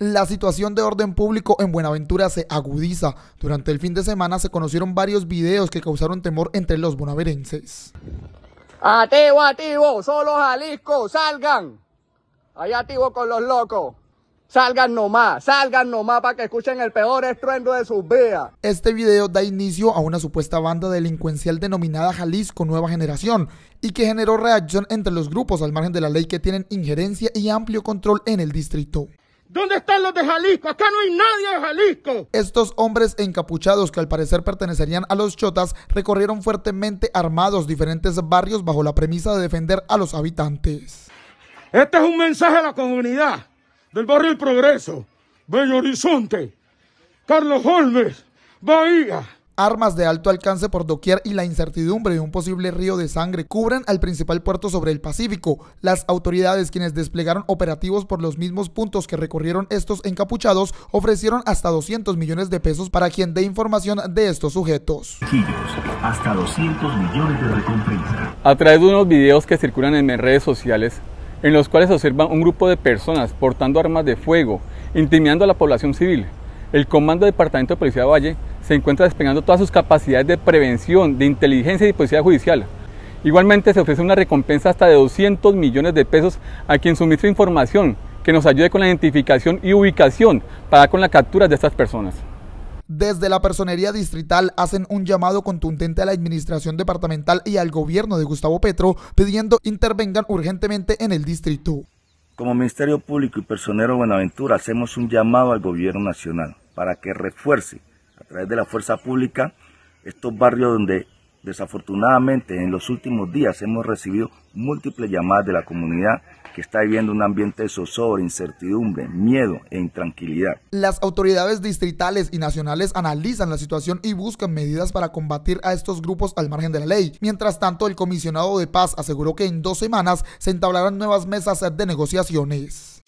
La situación de orden público en Buenaventura se agudiza. Durante el fin de semana se conocieron varios videos que causaron temor entre los bonaverenses. Ativo, ativo, solo Jalisco, salgan. Allá ativo con los locos. Salgan nomás, salgan nomás para que escuchen el peor estruendo de sus vidas. Este video da inicio a una supuesta banda delincuencial denominada Jalisco Nueva Generación y que generó reacción entre los grupos al margen de la ley que tienen injerencia y amplio control en el distrito. ¿Dónde están los de Jalisco? Acá no hay nadie de Jalisco. Estos hombres encapuchados que al parecer pertenecerían a los chotas recorrieron fuertemente armados diferentes barrios bajo la premisa de defender a los habitantes. Este es un mensaje a la comunidad del barrio El Progreso, Bello Horizonte, Carlos Holmes, Bahía armas de alto alcance por doquier y la incertidumbre de un posible río de sangre cubran al principal puerto sobre el Pacífico. Las autoridades quienes desplegaron operativos por los mismos puntos que recorrieron estos encapuchados ofrecieron hasta 200 millones de pesos para quien dé información de estos sujetos. Hasta 200 millones de recompensa. A través de unos videos que circulan en mis redes sociales, en los cuales se observa un grupo de personas portando armas de fuego, intimidando a la población civil. El Comando Departamento de Policía Valle se encuentra desplegando todas sus capacidades de prevención, de inteligencia y de policía judicial. Igualmente se ofrece una recompensa hasta de 200 millones de pesos a quien suministre información que nos ayude con la identificación y ubicación para con la captura de estas personas. Desde la Personería Distrital hacen un llamado contundente a la Administración Departamental y al gobierno de Gustavo Petro pidiendo intervengan urgentemente en el distrito. Como Ministerio Público y Personero Buenaventura hacemos un llamado al gobierno nacional para que refuerce a través de la fuerza pública, estos barrios donde desafortunadamente en los últimos días hemos recibido múltiples llamadas de la comunidad que está viviendo un ambiente de sosor, incertidumbre, miedo e intranquilidad. Las autoridades distritales y nacionales analizan la situación y buscan medidas para combatir a estos grupos al margen de la ley. Mientras tanto, el comisionado de paz aseguró que en dos semanas se entablarán nuevas mesas de negociaciones.